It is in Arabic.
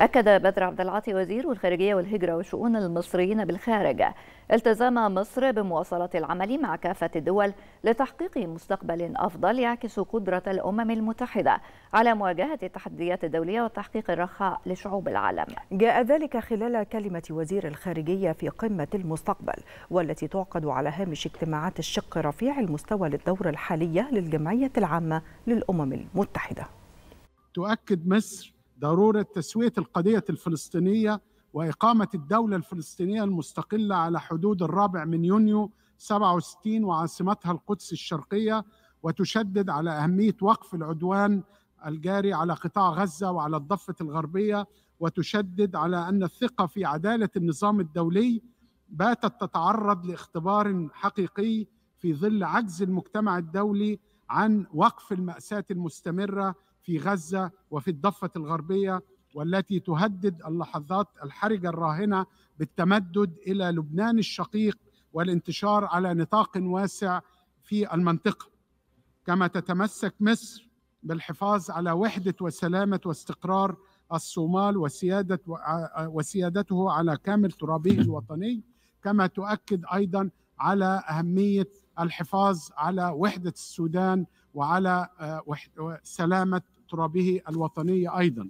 أكد بدر عبد العاطي وزير الخارجية والهجرة وشؤون المصريين بالخارج التزام مصر بمواصلة العمل مع كافة الدول لتحقيق مستقبل أفضل يعكس قدرة الأمم المتحدة على مواجهة التحديات الدولية وتحقيق الرخاء لشعوب العالم. جاء ذلك خلال كلمة وزير الخارجية في قمة المستقبل والتي تعقد على هامش اجتماعات الشق رفيع المستوى للدورة الحالية للجمعية العامة للأمم المتحدة. تؤكد مصر ضروره تسويه القضيه الفلسطينيه واقامه الدوله الفلسطينيه المستقله على حدود الرابع من يونيو 67 وعاصمتها القدس الشرقيه وتشدد على اهميه وقف العدوان الجاري على قطاع غزه وعلى الضفه الغربيه وتشدد على ان الثقه في عداله النظام الدولي باتت تتعرض لاختبار حقيقي في ظل عجز المجتمع الدولي عن وقف المأساة المستمرة في غزة وفي الضفة الغربية والتي تهدد اللحظات الحرجة الراهنة بالتمدد إلى لبنان الشقيق والانتشار على نطاق واسع في المنطقة كما تتمسك مصر بالحفاظ على وحدة وسلامة واستقرار الصومال وسيادة وسيادته على كامل ترابه الوطني كما تؤكد أيضا على أهمية الحفاظ على وحدة السودان وعلى آه، آه، سلامة ترابه الوطنية أيضا